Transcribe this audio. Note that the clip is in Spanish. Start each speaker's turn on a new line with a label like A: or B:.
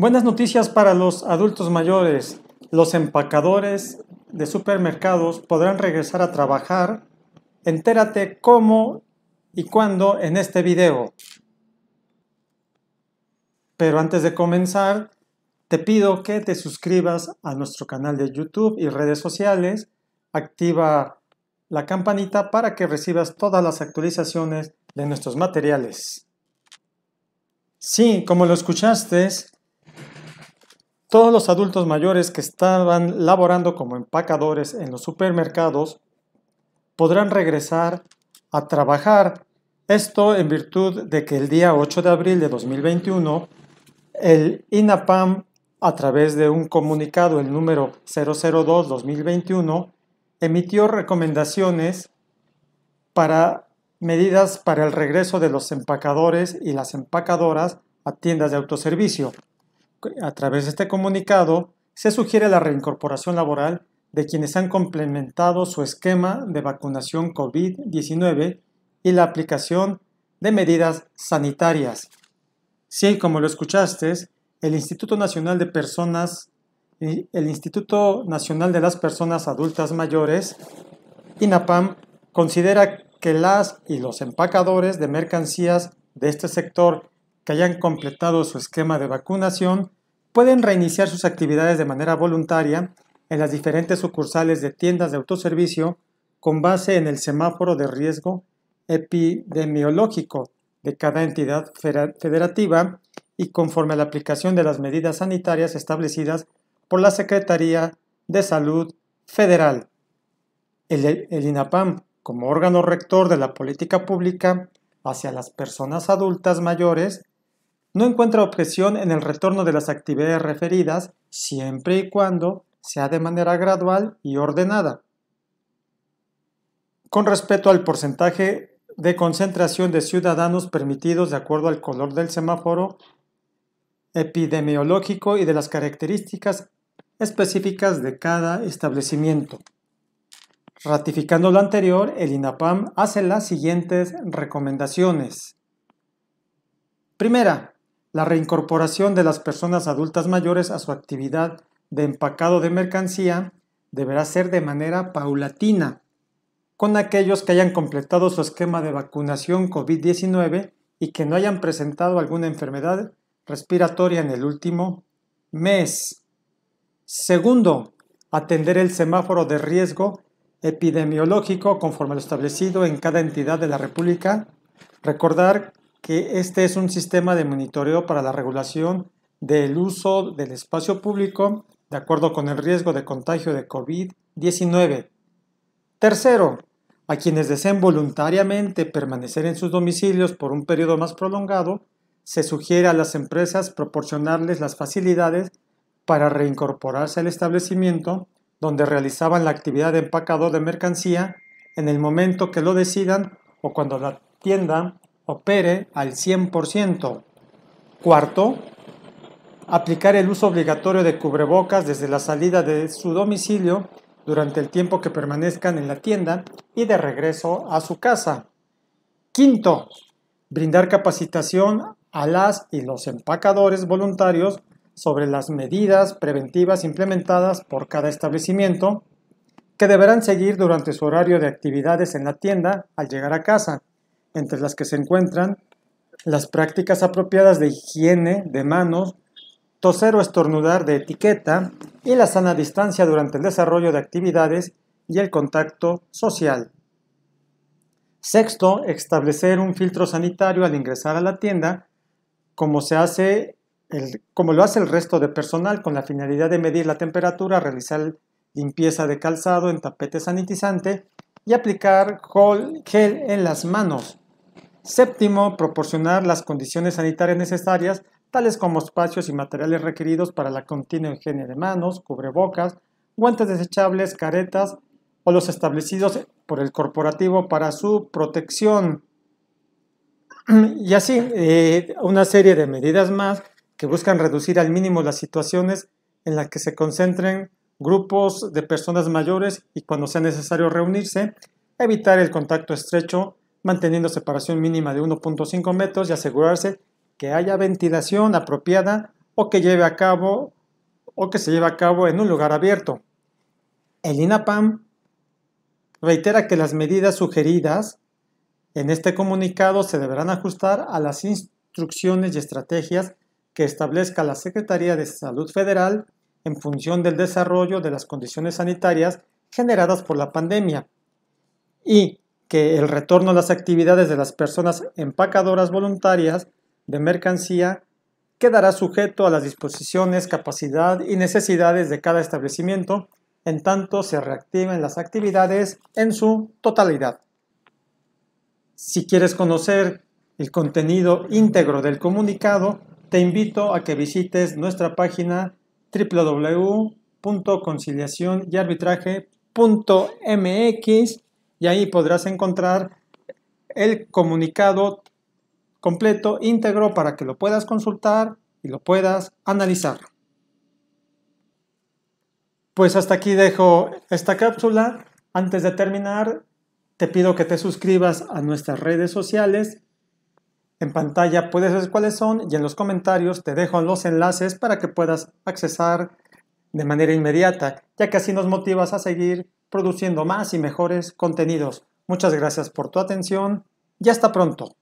A: Buenas noticias para los adultos mayores. Los empacadores de supermercados podrán regresar a trabajar. Entérate cómo y cuándo en este video. Pero antes de comenzar, te pido que te suscribas a nuestro canal de YouTube y redes sociales. Activa la campanita para que recibas todas las actualizaciones de nuestros materiales. Sí, como lo escuchaste, todos los adultos mayores que estaban laborando como empacadores en los supermercados podrán regresar a trabajar. Esto en virtud de que el día 8 de abril de 2021, el INAPAM, a través de un comunicado, el número 002-2021, emitió recomendaciones para medidas para el regreso de los empacadores y las empacadoras a tiendas de autoservicio. A través de este comunicado se sugiere la reincorporación laboral de quienes han complementado su esquema de vacunación COVID-19 y la aplicación de medidas sanitarias. Sí, como lo escuchaste, el Instituto Nacional de Personas, el Instituto Nacional de las Personas Adultas Mayores, INAPAM, considera que las y los empacadores de mercancías de este sector que hayan completado su esquema de vacunación pueden reiniciar sus actividades de manera voluntaria en las diferentes sucursales de tiendas de autoservicio con base en el semáforo de riesgo epidemiológico de cada entidad federativa y conforme a la aplicación de las medidas sanitarias establecidas por la Secretaría de Salud Federal. El, el INAPAM, como órgano rector de la política pública hacia las personas adultas mayores, no encuentra objeción en el retorno de las actividades referidas siempre y cuando sea de manera gradual y ordenada. Con respecto al porcentaje de concentración de ciudadanos permitidos de acuerdo al color del semáforo epidemiológico y de las características específicas de cada establecimiento. Ratificando lo anterior, el INAPAM hace las siguientes recomendaciones. Primera, la reincorporación de las personas adultas mayores a su actividad de empacado de mercancía deberá ser de manera paulatina, con aquellos que hayan completado su esquema de vacunación COVID-19 y que no hayan presentado alguna enfermedad respiratoria en el último mes. Segundo, atender el semáforo de riesgo epidemiológico conforme a lo establecido en cada entidad de la República. Recordar que este es un sistema de monitoreo para la regulación del uso del espacio público de acuerdo con el riesgo de contagio de COVID-19. Tercero, a quienes deseen voluntariamente permanecer en sus domicilios por un periodo más prolongado, se sugiere a las empresas proporcionarles las facilidades para reincorporarse al establecimiento donde realizaban la actividad de empacado de mercancía en el momento que lo decidan o cuando la tienda opere al 100%. Cuarto, aplicar el uso obligatorio de cubrebocas desde la salida de su domicilio durante el tiempo que permanezcan en la tienda y de regreso a su casa. Quinto, brindar capacitación a las y los empacadores voluntarios sobre las medidas preventivas implementadas por cada establecimiento que deberán seguir durante su horario de actividades en la tienda al llegar a casa entre las que se encuentran las prácticas apropiadas de higiene de manos, toser o estornudar de etiqueta y la sana distancia durante el desarrollo de actividades y el contacto social. Sexto, establecer un filtro sanitario al ingresar a la tienda, como, se hace el, como lo hace el resto de personal, con la finalidad de medir la temperatura, realizar limpieza de calzado en tapete sanitizante y aplicar gel en las manos. Séptimo, proporcionar las condiciones sanitarias necesarias, tales como espacios y materiales requeridos para la continua higiene de manos, cubrebocas, guantes desechables, caretas o los establecidos por el corporativo para su protección. Y así, eh, una serie de medidas más que buscan reducir al mínimo las situaciones en las que se concentren grupos de personas mayores y cuando sea necesario reunirse, evitar el contacto estrecho manteniendo separación mínima de 1.5 metros y asegurarse que haya ventilación apropiada o que lleve a cabo o que se lleve a cabo en un lugar abierto. El INAPAM reitera que las medidas sugeridas en este comunicado se deberán ajustar a las instrucciones y estrategias que establezca la Secretaría de Salud Federal en función del desarrollo de las condiciones sanitarias generadas por la pandemia y que el retorno a las actividades de las personas empacadoras voluntarias de mercancía quedará sujeto a las disposiciones, capacidad y necesidades de cada establecimiento en tanto se reactiven las actividades en su totalidad. Si quieres conocer el contenido íntegro del comunicado, te invito a que visites nuestra página www.conciliacionyarbitraje.mx y ahí podrás encontrar el comunicado completo, íntegro, para que lo puedas consultar y lo puedas analizar. Pues hasta aquí dejo esta cápsula. Antes de terminar, te pido que te suscribas a nuestras redes sociales. En pantalla puedes ver cuáles son y en los comentarios te dejo los enlaces para que puedas accesar de manera inmediata, ya que así nos motivas a seguir produciendo más y mejores contenidos. Muchas gracias por tu atención y hasta pronto.